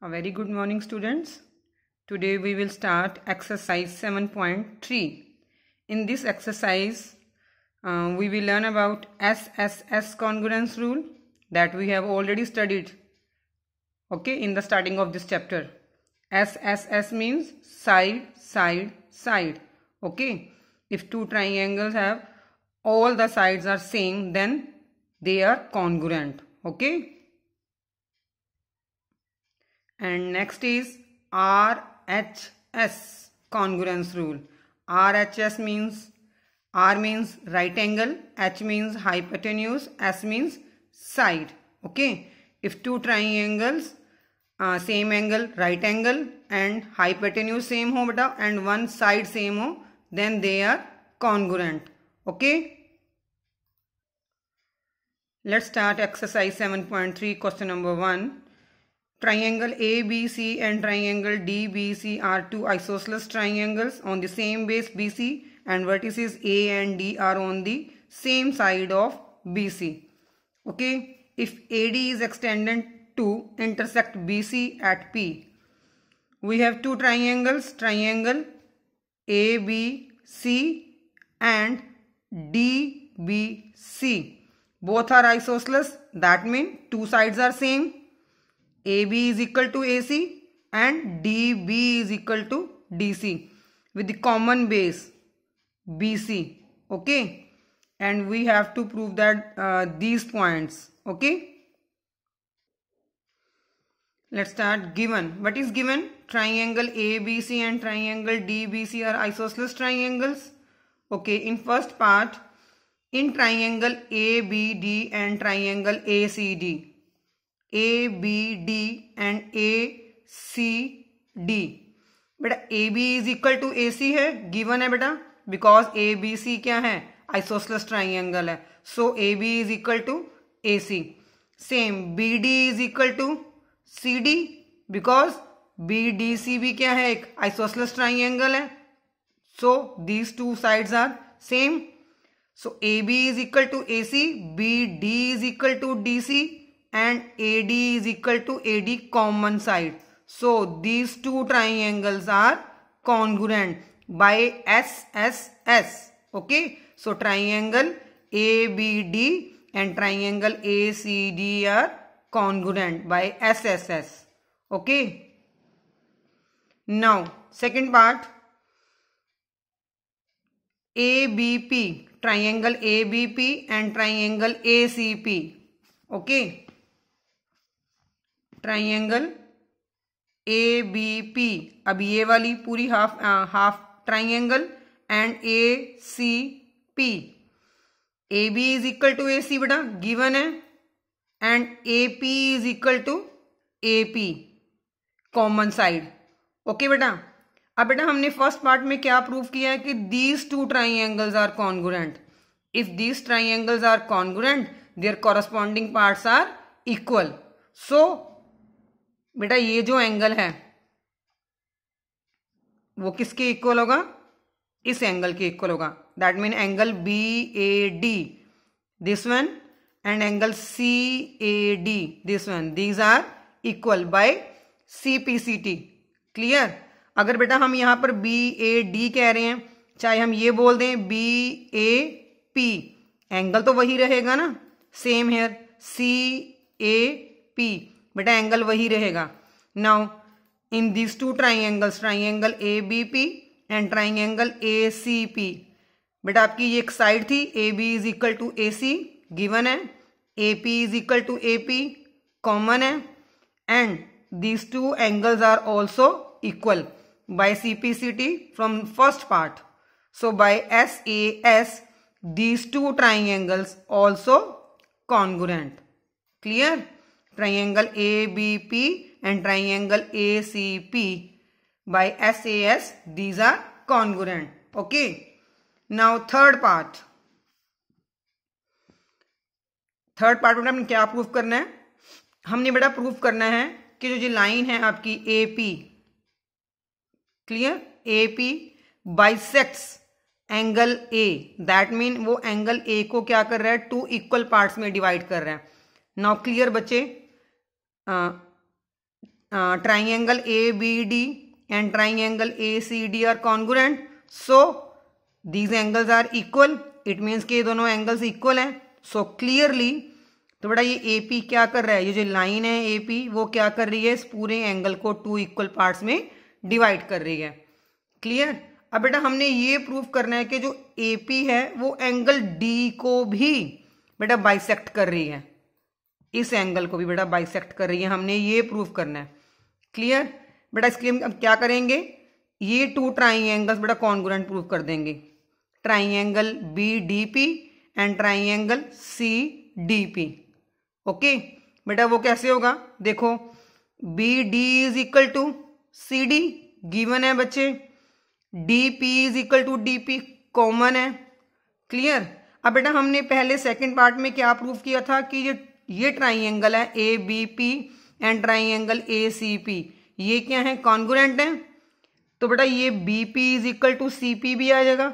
A very good morning students. Today we will start exercise 7.3. In this exercise uh, we will learn about SSS congruence rule that we have already studied okay in the starting of this chapter. SSS means side, side, side okay. If two triangles have all the sides are same then they are congruent okay and next is RHS congruence rule. RHS means R means right angle, H means hypotenuse, S means side. Okay. If two triangles, uh, same angle, right angle and hypotenuse same ho beta and one side same ho, then they are congruent. Okay. Let's start exercise 7.3 question number 1. Triangle ABC and triangle DBC are two isosceles triangles on the same base BC and vertices A and D are on the same side of BC. Okay, if AD is extended to intersect BC at P, we have two triangles, triangle ABC and DBC. Both are isosceles, that means two sides are same AB is equal to AC and DB is equal to DC with the common base BC okay and we have to prove that uh, these points okay let's start given what is given triangle ABC and triangle DBC are isosceles triangles okay in first part in triangle ABD and triangle ACD A B D and A C D बेटा A B is equal to A C है given है बेटा because A B सी क्या है isosceles triangle है so A B is equal to A C same B D is equal to C D because B D C भी क्या है एक आइसोसलस ट्राइंगल है so these two sides are same so A B is equal to A C B D is equal to D C and AD is equal to AD common side. So these two triangles are congruent by SSS. Okay. So triangle ABD and triangle ACD are congruent by SSS. Okay. Now second part ABP triangle ABP and triangle ACP. Okay. Triangle A B P अब ये वाली पूरी half आ, half triangle and A C P A B is equal to A C बेटा given है and A P is equal to A P common side okay बेटा अब बेटा हमने फर्स्ट पार्ट में क्या प्रूव किया है कि these two triangles are congruent if these triangles are congruent their corresponding parts are equal so बेटा ये जो एंगल है वो किसके इक्वल होगा इस एंगल के इक्वल होगा that mean angle B A D this one and angle C A D this one these are equal by C P C T clear अगर बेटा हम यहां पर बी ए डी कह रहे हैं चाहे हम ये बोल दें बी ए पी एंगल तो वही रहेगा ना same here C A P बेटा एंगल वही रहेगा now in these two triangles triangle A B P and triangle A C P बेटा आपकी ये एक साइड थी A B is equal to A C given है A P is equal to A P common है and this two angles are also equal by C P by CPCT from first part. So by SAS, these two triangles also congruent. Clear? Triangle A B P and triangle A C P by S A S these are congruent okay now third part third part में क्या proof करना है हमने बेटा proof करना है कि जो जो लाइन है आपकी A P clear A P bisects angle A that mean वो एंगल ए को क्या कर रहा है टू इक्वल पार्ट्स में डिवाइड कर रहा है नाउ क्लियर बच्चे triangle A B D and A C D are congruent. So these angles are equal it means कि ये दोनों एंगल्स इक्वल हैं. सो क्लियरली तो बेटा ये ए पी क्या कर रहा है ये जो लाइन है ए पी वो क्या कर रही है इस पूरे एंगल को टू इक्वल पार्ट्स में डिवाइड कर रही है क्लियर अब बेटा हमने ये प्रूव करना है कि जो ए पी है वो एंगल डी को भी बेटा बाइसेक्ट कर रही है इस एंगल को भी बेटा बाइसेक्ट कर रही है हमने ये प्रूव करना है क्लियर बेटा इसके अब क्या करेंगे ये टू एंगल्स बेटा कॉन्गुरेंट प्रूव कर देंगे angle B D P and angle C D P okay बेटा वो कैसे होगा देखो B D is equal to C D given है बच्चे D P is equal to D P common है क्लियर अब बेटा हमने पहले सेकंड पार्ट में क्या प्रूव किया था कि ये ये ट्राइंगल है A B P and triangle A C P ये क्या है कॉन्गोरेंट है तो बेटा ये B P is equal to C P भी आ जाएगा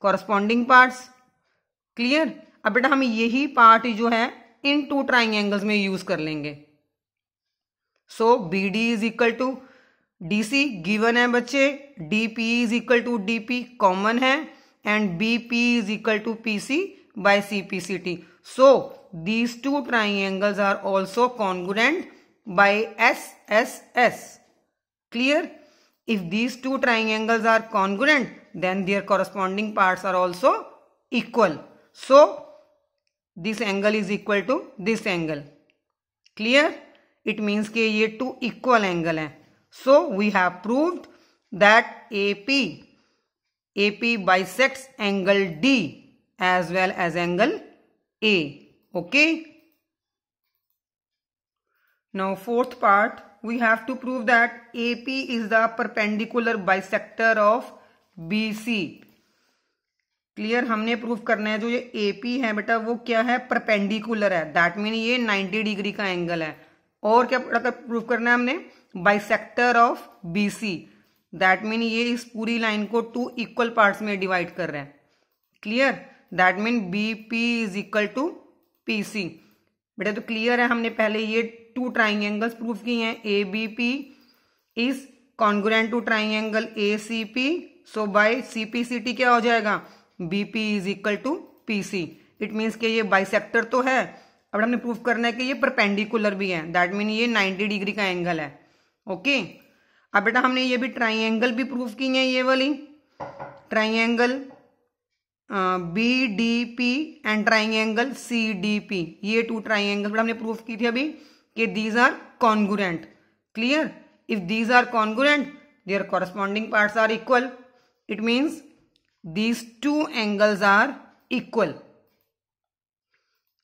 कॉरस्पॉन्डिंग पार्ट क्लियर अब बेटा हम यही पार्ट जो है इन टू ट्राइंगल्स में यूज कर लेंगे so B D is equal to D C given है बच्चे D P is equal to D P common है and B P is equal to P C by C P C T so These two triangles are also congruent by SSS. Clear? If these two triangles are congruent, then their corresponding parts are also equal. So, this angle is equal to this angle. Clear? It means that these two equal angle So, we have proved that AP, AP bisects angle D as well as angle A. Okay? Now fourth part, we have to prove that AP is the perpendicular bisector of BC. Clear हमने proof करना है जो ये ए है बेटा वो क्या है परपेंडिकुलर है दैट मीन ये 90 डिग्री का एंगल है और क्या पढ़ा प्रूफ करना है हमने bisector of BC that mean ये इस पूरी लाइन को टू इक्वल पार्ट्स में डिवाइड कर रहे हैं clear that mean B P is equal to PC बेटा तो क्लियर है हमने पहले ये टू ट्राइंगल्स प्रूफ किए हैं A B P is congruent to triangle A C P so by C P C T क्या हो जाएगा B P is equal to P C it means के ये बाइसेक्टर तो है अब हमने प्रूफ करना है कि ये परपेंडिकुलर भी है दैट मीन ये 90 डिग्री का एंगल है ओके okay? अब बेटा हमने ये भी ट्राइंगल भी प्रूफ की है ये वाली triangle B D P and triangle angle C D P ये टू ट्राइंगल हमने प्रूफ की थी अभी कि these are congruent clear if these are congruent their corresponding part are equal it means these two angles are equal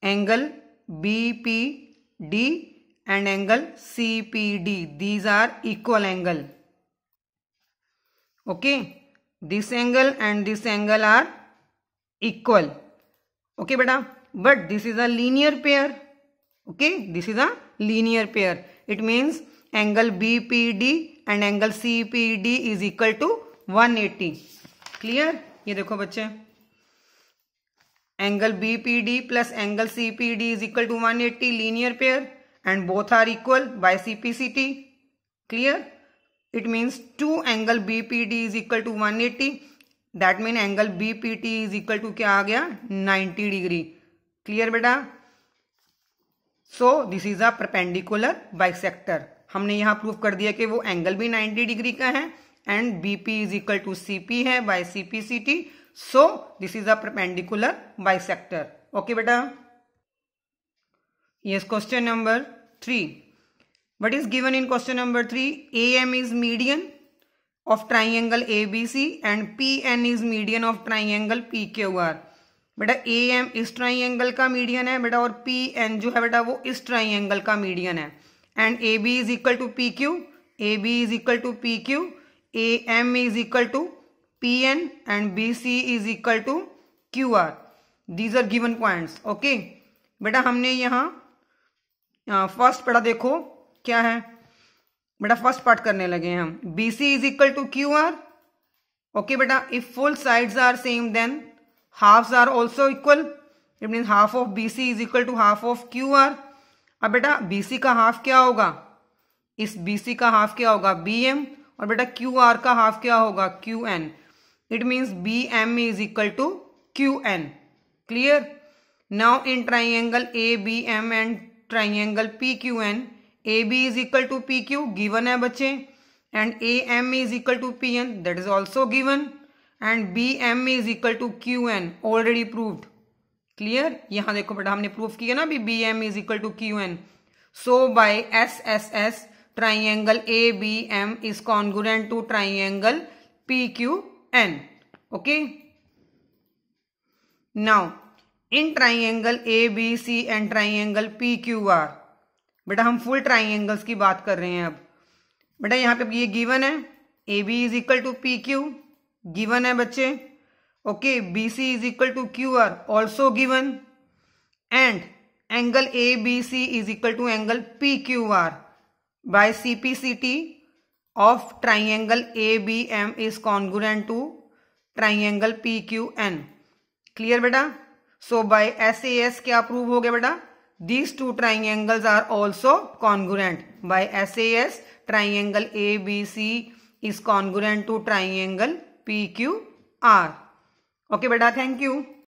angle B P D and angle C P D these are equal angle okay this angle and this angle are equal okay बेटा but this is a linear pair okay this is a linear pair it means angle B P D and angle C P D is equal to one eighty clear ये देखो बच्चे angle B P D plus angle C P D is equal to one eighty linear pair and both are equal by C P C T clear it it means 2 angle is equal to one 180 that mean angle B P T is equal to क्या आ गया 90 degree clear बेटा so this is a perpendicular bisector हमने यहाँ prove कर दिया कि वो एंगल भी 90 डिग्री का है and B P is equal to C P है by C P C T so this is a perpendicular bisector okay बेटा yes question number three what is given in question number three A M is medium of triangle ABC and PN is median of triangle PQR बेटा M इस triangle का median है बेटा और N जो है बेटा वो इस ट्राइंगल का मीडियन है and A B is equal to P Q A B is equal to P Q A M is equal to P N and B C is equal to Q R these are given points okay बेटा हमने यहाँ first पढ़ा देखो क्या है बेटा first part करने लगे हैं हम B C is equal to Q R okay बेटा if full sides are same then half are also equal it mean half of B C is equal to half of Q R अब बेटा B C का half क्या होगा इस B C का half क्या होगा बी एम और बेटा क्यू आर का हाफ क्या होगा Q N it means B M is equal to Q N clear now in triangle A B M and triangle P Q N A B is equal to P Q given है बच्चे and A M is equal to P N that is also given and B M is equal to Q N already proved clear यहां देखो बेटा हमने proof किया ना B M is equal to Q N so by S S S triangle A B M is congruent to triangle P Q N okay now in triangle A B C and triangle P Q R बेटा हम full triangles की बात कर रहे हैं अब बेटा यहाँ पे ये गिवन है A B is equal to P Q given है बच्चे okay B C is equal to Q R also given and angle A B C is equal to angle P Q R by C P C T of triangle A B M is congruent to triangle P Q N clear बेटा so by S A S क्या prove हो गया बेटा These two triangles are also congruent by SAS triangle ABC is congruent to triangle PQR. Okay beta thank you.